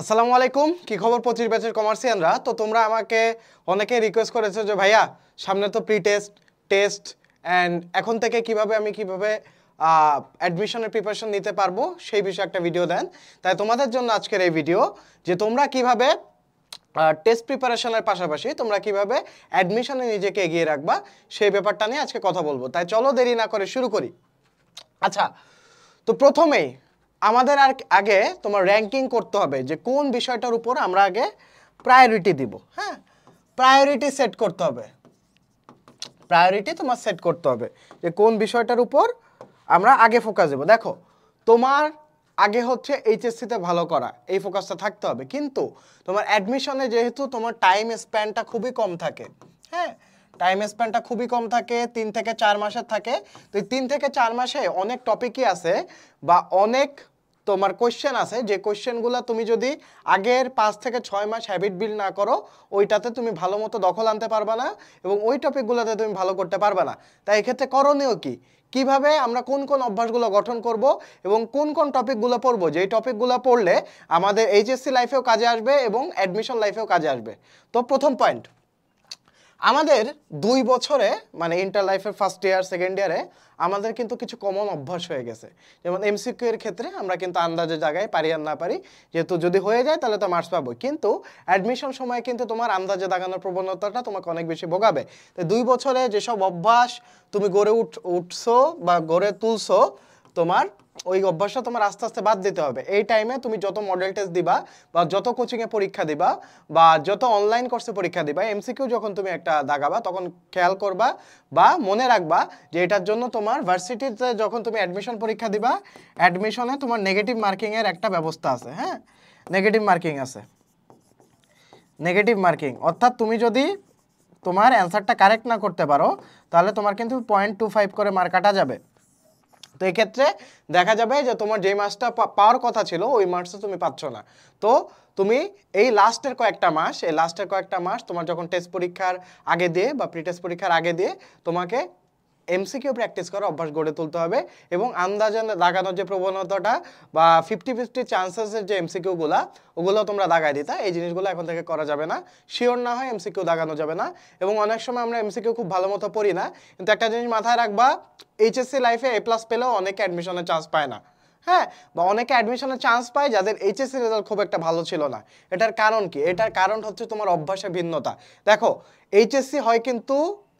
আসসালামু আলাইকুম কি খবর পঁচিশ ব্যাচের কমার্সিয়ানরা তো তোমরা আমাকে অনেকে রিকোয়েস্ট করেছো যে ভাইয়া সামনে তো প্রি টেস্ট টেস্ট অ্যান্ড এখন থেকে কিভাবে আমি কিভাবে অ্যাডমিশনের প্রিপারেশন নিতে পারবো সেই বিষয়ে একটা ভিডিও দেন তাই তোমাদের জন্য আজকের এই ভিডিও যে তোমরা কিভাবে টেস্ট প্রিপারেশনের পাশাপাশি তোমরা কিভাবে অ্যাডমিশনে নিজেকে এগিয়ে রাখবা সেই ব্যাপারটা নিয়ে আজকে কথা বলবো তাই চলো দেরি না করে শুরু করি আচ্ছা তো প্রথমেই আমাদের আর আগে তোমার র্যাঙ্কিং করতে হবে যে কোন বিষয়টার উপর আমরা আগে প্রায়োরিটি দিব হ্যাঁ প্রায়োরিটি সেট করতে হবে প্রায়োরিটি তোমার সেট করতে হবে যে কোন বিষয়টার উপর আমরা আগে ফোকাস দেবো দেখো তোমার আগে হচ্ছে এইচএসসিতে ভালো করা এই ফোকাসটা থাকতে হবে কিন্তু তোমার অ্যাডমিশনে যেহেতু তোমার টাইম স্প্যানটা খুবই কম থাকে হ্যাঁ টাইম স্পেন্ডটা খুবই কম থাকে তিন থেকে চার মাসের থাকে তো এই তিন থেকে চার মাসে অনেক টপিকই আছে বা অনেক তোমার কোয়েশ্চেন আছে যে কোয়েশ্চেনগুলো তুমি যদি আগের পাঁচ থেকে ছয় মাস হ্যাবিট বিল না করো ওইটাতে তুমি ভালো মতো দখল আনতে পারবা না এবং ওই টপিকগুলোতে তুমি ভালো করতে পারবা না তাই এক্ষেত্রে করণীয় কি কিভাবে আমরা কোন কোন অভ্যাসগুলো গঠন করব এবং কোন কোন টপিকগুলো পড়ব যেই টপিকগুলো পড়লে আমাদের এইচএসসি লাইফেও কাজে আসবে এবং অ্যাডমিশন লাইফেও কাজে আসবে তো প্রথম পয়েন্ট আমাদের দুই বছরে মানে ইন্টার লাইফের ফার্স্ট ইয়ার সেকেন্ড ইয়ারে আমাদের কিন্তু কিছু কমন অভ্যাস হয়ে গেছে যেমন এমসিকিউ এর ক্ষেত্রে আমরা কিন্তু আন্দাজে জায়গায় পারি আর না পারি যেহেতু যদি হয়ে যায় তাহলে তো মার্কস পাবো কিন্তু অ্যাডমিশন সময়ে কিন্তু তোমার আন্দাজে দাগানোর প্রবণতাটা তোমাকে অনেক বেশি ভোগাবে তো দুই বছরে যেসব অভ্যাস তুমি গড়ে উঠ উঠছো বা গড়ে তুলছো তোমার ওই অভ্যাসটা তোমার আস্তে আস্তে বাদ দিতে হবে এই টাইমে তুমি যত মডেল টেস্ট দিবা বা যত কোচিংয়ে পরীক্ষা দিবা বা যত অনলাইন কোর্সে পরীক্ষা দিবা এমসিকিউ যখন তুমি একটা দাগাবা তখন খেয়াল করবা বা মনে রাখবা যে এটার জন্য তোমার ভার্সিটিতে যখন তুমি অ্যাডমিশন পরীক্ষা দিবা অ্যাডমিশনে তোমার নেগেটিভ মার্কিংয়ের একটা ব্যবস্থা আছে হ্যাঁ নেগেটিভ মার্কিং আছে নেগেটিভ মার্কিং অর্থাৎ তুমি যদি তোমার অ্যান্সারটা কারেক্ট না করতে পারো তাহলে তোমার কিন্তু পয়েন্ট টু ফাইভ করে মার্কাটা যাবে তো এক্ষেত্রে দেখা যাবে যে তোমার যে মাসটা পাওয়ার কথা ছিল ওই মাসটা তুমি পাচ্ছ না তো তুমি এই লাস্টের কয়েকটা মাস এই লাস্টের কয়েকটা মাস তোমার যখন টেস্ট পরীক্ষার আগে দিয়ে বা প্রি টেস্ট পরীক্ষার আগে দিয়ে তোমাকে এমসিকিউ প্র্যাকটিস করার অভ্যাস গড়ে তুলতে হবে এবং আন্দাজে লাগানোর যে প্রবণতাটা বা ফিফটি ফিফটি চান্সেসের যে এমসিকিউগুলা ওগুলো তোমরা লাগাই দিতা এই জিনিসগুলো এখন থেকে করা যাবে না শিওর না হয় এমসিকিউ লাগানো যাবে না এবং অনেক সময় আমরা এমসিকিউ খুব ভালো মতো পড়ি না কিন্তু একটা জিনিস মাথায় রাখবা এইচএসসি লাইফে এ প্লাস পেলেও অনেকে অ্যাডমিশনের চান্স পায় না হ্যাঁ বা অনেকে অ্যাডমিশনের চান্স পায় যাদের এইচএসসি রেজাল্ট খুব একটা ভালো ছিল না এটার কারণ কি এটার কারণ হচ্ছে তোমার অভ্যাসে ভিন্নতা দেখো এইচএসসি হয় কিন্তু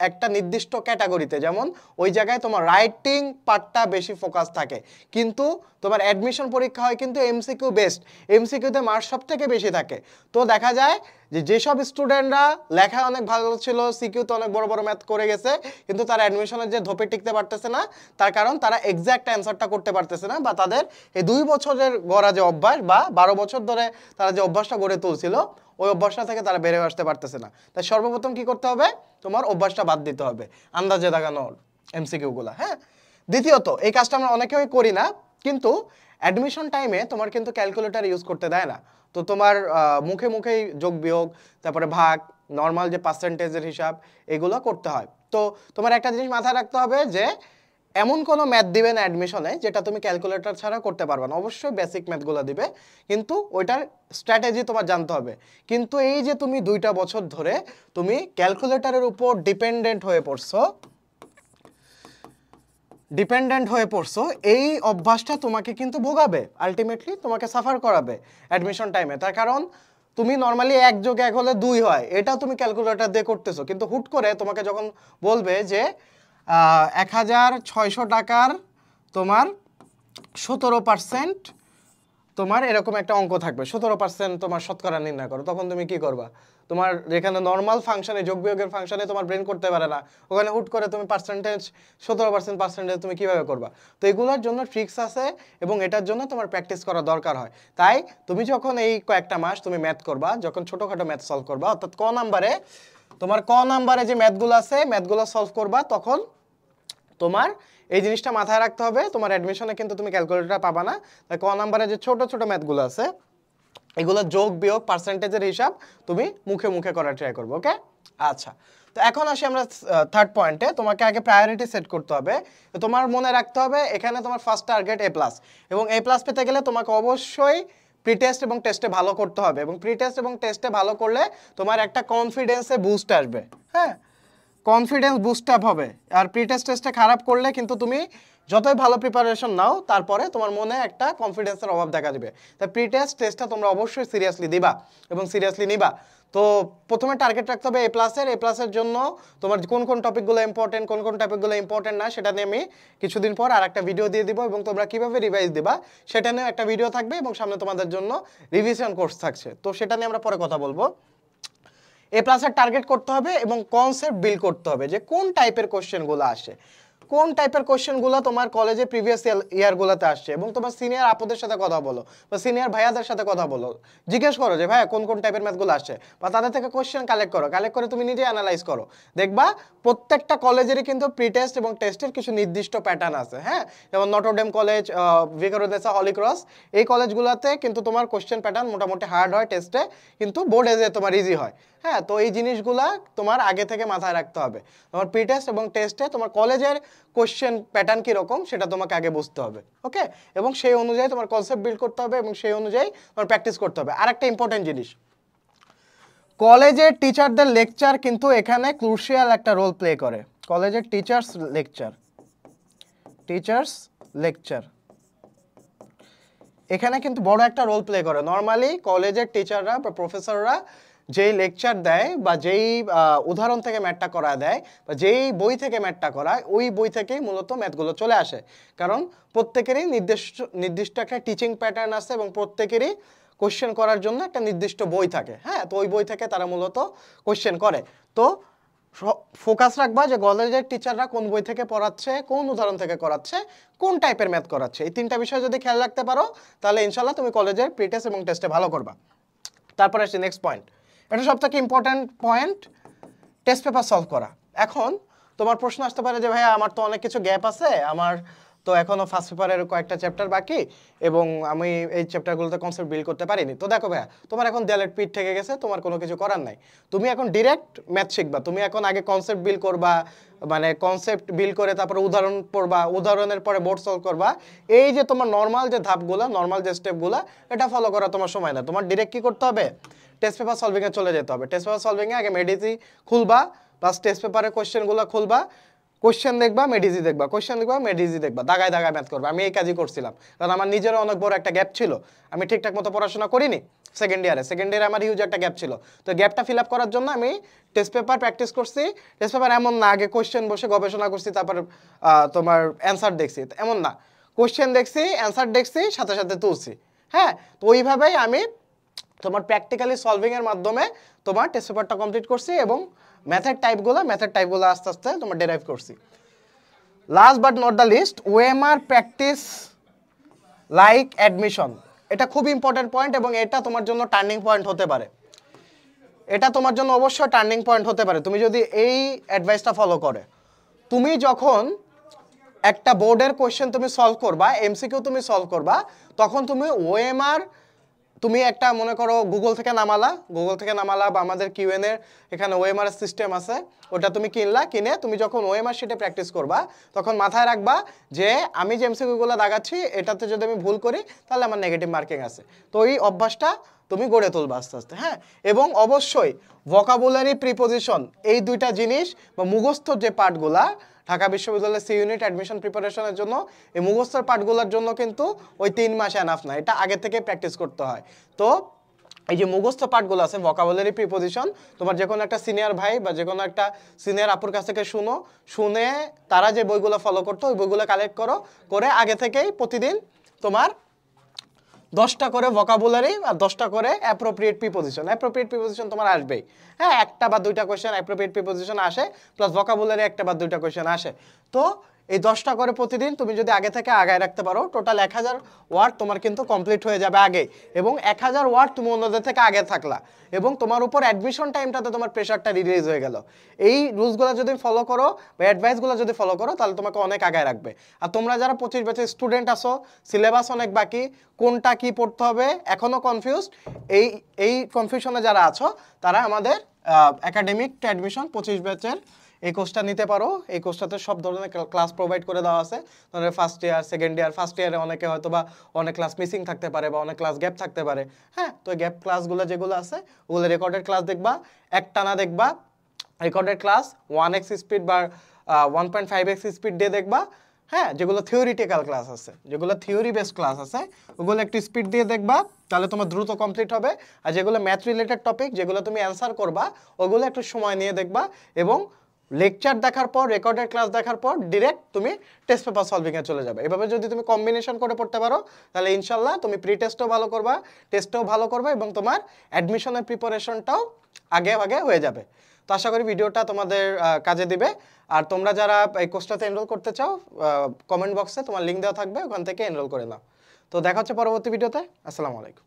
একটা নির্দিষ্ট ক্যাটাগরিতে যেমন ওই জায়গায় তোমার রাইটিং পার্টটা বেশি ফোকাস থাকে কিন্তু তোমার অ্যাডমিশন পরীক্ষা হয় কিন্তু এমসিকিউ বেস্ট এমসিকিউতে মার্কস সব থেকে বেশি থাকে তো দেখা যায় যে যেসব স্টুডেন্টরা লেখা অনেক ভালো ছিল সিকিউতে অনেক বড় বড় ম্যাথ করে গেছে কিন্তু তারা অ্যাডমিশনের যে ধোপে টিকতে পারতেছে না তার কারণ তারা এক্স্যাক্ট অ্যান্সারটা করতে পারতেছে না বা তাদের এই দুই বছরের গড়া যে অভ্যাস বা বারো বছর ধরে তারা যে অভ্যাসটা গড়ে তুলছিল ওই অভ্যাসটা থেকে তারা বেড়ে আসতে পারতেছে না তাই সর্বপ্রথম কি করতে হবে তোমার অভ্যাসটা বাদ দিতে হবে আন্দাজে দাগানোর এমসিকিউগুলো হ্যাঁ দ্বিতীয়ত এই কাজটা আমরা অনেকেই করি না কিন্তু অ্যাডমিশন টাইমে তোমার কিন্তু ক্যালকুলেটার ইউজ করতে দেয় না তো তোমার মুখে মুখেই যোগ বিয়োগ তারপরে ভাগ নর্মাল যে পার্সেন্টেজের হিসাব এগুলো করতে হয় তো তোমার একটা জিনিস মাথায় রাখতে হবে যে এমন কোনো ম্যাথ দিবে না অ্যাডমিশনে যেটা তুমি ক্যালকুলেটর ছাড়া করতে পারবে না অবশ্যই বেসিক ম্যাথগুলো দিবে কিন্তু ওইটার স্ট্র্যাটেজি তোমার জানতে হবে কিন্তু এই যে তুমি দুইটা বছর ধরে তুমি ক্যালকুলেটরের উপর ডিপেন্ডেন্ট হয়ে পড়ছো ডিপেন্ডেন্ট হয়ে পড়ছো এই অভ্যাসটা তোমাকে কিন্তু ভোগাবে আলটিমেটলি তোমাকে সাফার করাবে অ্যাডমিশন টাইমে তার কারণ তুমি নর্মালি এক যোগ এক হলে দুই হয় এটা তুমি ক্যালকুলেটর দিয়ে করতেছো কিন্তু হুট করে তোমাকে যখন বলবে যে এক হাজার ছয়শো টাকার তোমার সতেরো পার্সেন্ট তোমার এরকম একটা অঙ্ক থাকবে সতেরো পার্সেন্ট তোমার শতকরা নির্ণয় করো তখন তুমি কি করবা তোমার যেখানে নর্মাল ফাংশানে যোগ বিয়োগের ফাংশানে তোমার ব্রেন করতে পারে না ওখানে হুট করে তুমি পার্সেন্টেজ সতেরো পার্সেন্ট পার্সেন্টেজ তুমি কীভাবে করবা তো এগুলোর জন্য ট্রিক্স আছে এবং এটার জন্য তোমার প্র্যাকটিস করা দরকার হয় তাই তুমি যখন এই কয়েকটা মাস তুমি ম্যাথ করবা যখন ছোটোখাটো ম্যাথ সলভ করবা অর্থাৎ ক নাম্বারে তোমার ক নাম্বারে যে ম্যাথগুলো আছে ম্যাথগুলো সলভ করবা তখন তোমার এই জিনিসটা মাথায় রাখতে হবে তোমার অ্যাডমিশনে কিন্তু তুমি ক্যালকুলেটার পাবা না ক নাম্বারে যে ছোট ছোট ম্যাথগুলো আছে এগুলো যোগ বিয়োগ পার্সেন্টেজের হিসাব তুমি মুখে মুখে করার ট্রাই করবো ওকে আচ্ছা তো এখন আসি আমরা থার্ড পয়েন্টে তোমাকে আগে প্রায়োরিটি সেট করতে হবে তো তোমার মনে রাখতে হবে এখানে তোমার ফার্স্ট টার্গেট এ প্লাস এবং এ প্লাস পেতে গেলে তোমাকে অবশ্যই প্রি টেস্ট এবং টেস্টে ভালো করতে হবে এবং প্রি টেস্ট এবং টেস্টে ভালো করলে তোমার একটা কনফিডেন্সে বুস্ট আসবে হ্যাঁ কনফিডেন্স বুস্ট আপ হবে আর প্রিটেস্ট টেস্টে খারাপ করলে কিন্তু তুমি যতই ভালো প্রিপারেশন নাও তারপরে তোমার মনে একটা কনফিডেন্সের অভাব দেখা দেবে তাই প্রিটেস্ট টেস্টটা তোমরা অবশ্যই সিরিয়াসলি দিবা এবং সিরিয়াসলি নিবা তো প্রথমে টার্গেট রাখতে হবে এ প্লাসের এ প্লাসের জন্য তোমার কোন কোন টপিকগুলো ইম্পর্টেন্ট কোন কোন টপিকগুলো ইম্পর্টেন্ট না সেটা নিয়ে আমি কিছুদিন পর আর একটা ভিডিও দিয়ে দিব এবং তোমরা কীভাবে রিভাইজ দিবা সেটা নিয়েও একটা ভিডিও থাকবে এবং সামনে তোমাদের জন্য রিভিশন কোর্স থাকছে তো সেটা নিয়ে আমরা পরে কথা বলবো এ প্লাসের টার্গেট করতে হবে এবং কনসেপ্ট বিল করতে হবে যে কোন টাইপের কোশ্চেনগুলো আসে কোন টাইপের কোশ্চেনগুলো তোমার কলেজে প্রিভিয়াস ইয়ারগুলোতে আসছে এবং তোমার সিনিয়র আপদের সাথে কথা বলো বা সিনিয়র ভাইয়াদের সাথে কথা বলো জিজ্ঞেস করো যে ভাইয়া কোন কোন টাইপের ম্যাথগুলো আসছে বা তাদের থেকে কোশ্চেন কালেক্ট করো কালেক্ট করে তুমি নিজে অ্যানালাইজ করো দেখবা প্রত্যেকটা কলেজেরই কিন্তু প্রি টেস্ট এবং টেস্টের কিছু নির্দিষ্ট প্যাটার্ন আছে হ্যাঁ যেমন নটরডেম কলেজ ভিকারুদ্দেশা হলিক্রস এই কলেজগুলোতে কিন্তু তোমার কোশ্চেন প্যাটার্ন মোটামুটি হার্ড হয় টেস্টে কিন্তু বোর্ড এজে তোমার ইজি হয় হ্যাঁ তো এই জিনিসগুলা তোমার আগে থেকে মাথায় রাখতে হবে তোমার প্রি টেস্ট এবং টেস্টে তোমার কলেজের কোশ্চেন প্যাটার্ন কীরকম সেটা তোমাকে আগে বুঝতে হবে ওকে এবং সেই অনুযায়ী তোমার কনসেপ্ট বিল্ড করতে হবে এবং সেই অনুযায়ী তোমার প্র্যাকটিস করতে হবে আর একটা ইম্পর্টেন্ট জিনিস কলেজের টিচারদের লেকচার কিন্তু এখানে ক্রুশিয়াল একটা রোল প্লে করে কলেজের টিচার্স লেকচার টিচার্স লেকচার এখানে কিন্তু বড় একটা রোল প্লে করে নর্মালি কলেজের টিচাররা বা প্রফেসররা যেই লেকচার দেয় বা যেই উদাহরণ থেকে ম্যাথটা করা দেয় বা যেই বই থেকে ম্যাথটা করায় ওই বই থেকেই মূলত ম্যাথগুলো চলে আসে কারণ প্রত্যেকেরই নির্দিষ্ট নির্দিষ্ট একটা টিচিং প্যাটার্ন আছে এবং প্রত্যেকেরই কোশ্চেন করার জন্য একটা নির্দিষ্ট বই থাকে হ্যাঁ তো ওই বই থেকে তারা মূলত কোশ্চেন করে তো ফোকাস রাখবা যে কলেজের টিচাররা কোন বই থেকে পড়াচ্ছে কোন উদাহরণ থেকে করাচ্ছে কোন টাইপের ম্যাথ করাচ্ছে এই তিনটা বিষয় যদি খেয়াল রাখতে পারো তাহলে ইনশাল্লাহ তুমি কলেজের প্রিটেস্ট এবং টেস্টে ভালো করবা তারপরে আসছি নেক্সট পয়েন্ট এটা সব থেকে important point test paper solve করা এখন তোমার প্রশ্ন আসতে পারে যে ভাইয়া আমার তো অনেক কিছু গ্যাপ আছে আমার তো এখনও ফার্স্ট পেপারের কয়েকটা চ্যাপ্টার বাকি এবং আমি এই চ্যাপ্টারগুলোতে কনসেপ্ট বিল্ড করতে পারিনি তো দেখো ভাইয়া তোমার এখন দেয়ালের পিট থেকে গেছে তোমার কোনো কিছু করার নাই তুমি এখন ডিরেক্ট ম্যাথ শিখবা তুমি এখন আগে কনসেপ্ট বিল করবা মানে কনসেপ্ট বিল করে তারপরে উদাহরণ পড়বা উদাহরণের পরে বোর্ড সলভ করবা এই যে তোমার নর্মাল যে ধাপগুলো নর্মাল যে স্টেপগুলো এটা ফলো করা তোমার সময় না তোমার ডিরেক্ট কী করতে হবে টেস্ট পেপার সলভিংয়ে চলে যেতে হবে টেস্ট পেপার সলভিংয়ে আগে মেডিসি খুলবা প্লাস টেস্ট পেপারের কোয়েশ্চেনগুলো খুলবা কোশ্চেন দেখবা মেডিজি দেখবা কোশ্চেন দেখবা মেডিজি দেখবা দাগায় দাগায় ম্যাথ করবা আমি এই কাজই করছিলাম কারণ আমার নিজেরও অনেক বড় একটা গ্যাপ ছিল আমি ঠিকঠাক মতো পড়াশোনা করিনি সেকেন্ড ইয়ারে সেকেন্ড ইয়ারে আমার হিউজ একটা গ্যাপ ছিল তো গ্যাপটা ফিল আপ করার জন্য আমি টেস্ট পেপার প্র্যাকটিস করছি টেস্ট পেপার এমন না আগে কোশ্চেন বসে গবেষণা করছি তারপর তোমার অ্যান্সার দেখছি এমন না কোশ্চেন দেখছি অ্যান্সার দেখছি সাথে সাথে তুলছি হ্যাঁ তো ওইভাবেই আমি তোমার প্র্যাকটিক্যালি সলভিংয়ের মাধ্যমে তোমার টেস্ট পেপারটা কমপ্লিট করছি এবং ম্যাথেড টাইপগুলো ম্যাথেড টাইপগুলো আস্তে আস্তে তোমার ডেরাইভ করছি last but not the least OMR practice like admission এটা খুব ইম্পর্টেন্ট পয়েন্ট এবং এটা তোমার জন্য টার্নিং পয়েন্ট হতে পারে এটা তোমার জন্য অবশ্যই টার্নিং পয়েন্ট হতে পারে তুমি যদি এই অ্যাডভাইসটা ফলো করে তুমি যখন একটা বোর্ডের কোয়েশ্চেন তুমি সলভ করবা এমসিকিউ তুমি সলভ করবা তখন তুমি ওএমআর তুমি একটা মনে করো গুগল থেকে নামালা গুগল থেকে নামালা বা আমাদের কিউএন এর এখানে ওএমআর সিস্টেম আছে ওটা তুমি কিনলা কিনে তুমি যখন ওএমআর শিটে প্র্যাকটিস করবা তখন মাথায় রাখবা যে আমি যে এমসিকিউগুলো দাগাচ্ছি এটাতে যদি আমি ভুল করি তাহলে আমার নেগেটিভ মার্কিং আছে তো এই অভ্যাসটা তুমি গড়ে তুলবে আস্তে আস্তে হ্যাঁ এবং অবশ্যই ভোকাবুলারি প্রিপোজিশন এই দুইটা জিনিস বা মুখস্থ যে পার্টগুলা ঢাকা বিশ্ববিদ্যালয়ের সি ইউনিট অ্যাডমিশন প্রিপারেশনের জন্য এই মুখস্থর পাঠগুলোর জন্য কিন্তু ওই তিন মাস অ্যানাফ না এটা আগে থেকে প্র্যাকটিস করতে হয় তো এই যে মুখস্থ পাঠগুলো আছে ভকাবুলারি প্রিপোজিশন তোমার যে কোনো একটা সিনিয়র ভাই বা যে কোনো একটা সিনিয়র আপুর কাছ থেকে শুনো শুনে তারা যে বইগুলো ফলো করতো ওই বইগুলো কালেক্ট করো করে আগে থেকেই প্রতিদিন তোমার দশটা করে ভোকাবুলারি আর দশটা করে অ্যাপ্রোপ্রিয়েট প্রিপোজিশন অ্যাপ্রোপ্রিয়েট প্রিপোজিশন তোমার আসবেই হ্যাঁ একটা বা দুইটা কোয়েশ্চেন অ্যাপ্রোপ্রিয়েট প্রিপোজিশন আসে প্লাস ভোকাবুলারি একটা বা দুইটা কোয়েশ্চেন আসে তো এই দশটা করে প্রতিদিন তুমি যদি আগে থেকে আগায় রাখতে পারো টোটাল এক হাজার ওয়ার্ড তোমার কিন্তু কমপ্লিট হয়ে যাবে আগে এবং এক হাজার ওয়ার্ড তুমি অন্যদের থেকে আগে থাকলা এবং তোমার উপর অ্যাডমিশন টাইমটাতে তোমার প্রেশারটা রিলিজ হয়ে গেল এই রুলসগুলো যদি ফলো করো বা অ্যাডভাইসগুলো যদি ফলো করো তাহলে তোমাকে অনেক আগায় রাখবে আর তোমরা যারা পঁচিশ বছর স্টুডেন্ট আসো সিলেবাস অনেক বাকি কোনটা কি পড়তে হবে এখনও কনফিউজ এই এই কনফিউশনে যারা আছো তারা আমাদের একাডেমিক অ্যাডমিশন পঁচিশ ব্যাচের এই কোর্সটা নিতে পারো এই কোর্সটাতে সব ধরনের ক্লাস প্রোভাইড করে দেওয়া আছে ধরনের first year second year first ইয়ারে অনেকে হয়তো বা অনেক ক্লাস মিসিং থাকতে পারে বা অনেক ক্লাস গ্যাপ থাকতে পারে হ্যাঁ তো গ্যাপ ক্লাসগুলো যেগুলো আছে ওগুলো রেকর্ডেড ক্লাস দেখবা একটানা দেখবা recorded class one x speed বা one point five x speed দিয়ে দেখবা হ্যাঁ যেগুলো থিওরিটিক্যাল ক্লাস আছে যেগুলো থিওরি বেস ক্লাস আছে ওগুলো একটু স্পিড দিয়ে দেখবা তাহলে তোমার দ্রুত কমপ্লিট হবে আর যেগুলো ম্যাথ রিলেটেড টপিক যেগুলো তুমি অ্যান্সার করবা ওগুলো একটু সময় নিয়ে দেখবা এবং লেকচার দেখার পর রেকর্ডেড ক্লাস দেখার পর ডিরেক্ট তুমি টেস্ট পেপার সলভিংয়ে চলে যাবে এভাবে যদি তুমি কম্বিনেশন করে পড়তে পারো তাহলে ইনশাল্লাহ তুমি প্রি টেস্টও ভালো করবা টেস্টও ভালো করবা এবং তোমার অ্যাডমিশনের প্রিপারেশনটাও আগে আগে হয়ে যাবে তো আশা করি ভিডিওটা তোমাদের কাজে দিবে আর তোমরা যারা এই কোর্সটাতে এনরোল করতে চাও কমেন্ট বক্সে তোমার লিঙ্ক দেওয়া থাকবে ওখান থেকে এনরোল করে নাও তো দেখা হচ্ছে পরবর্তী ভিডিওতে আসসালামু আলাইকুম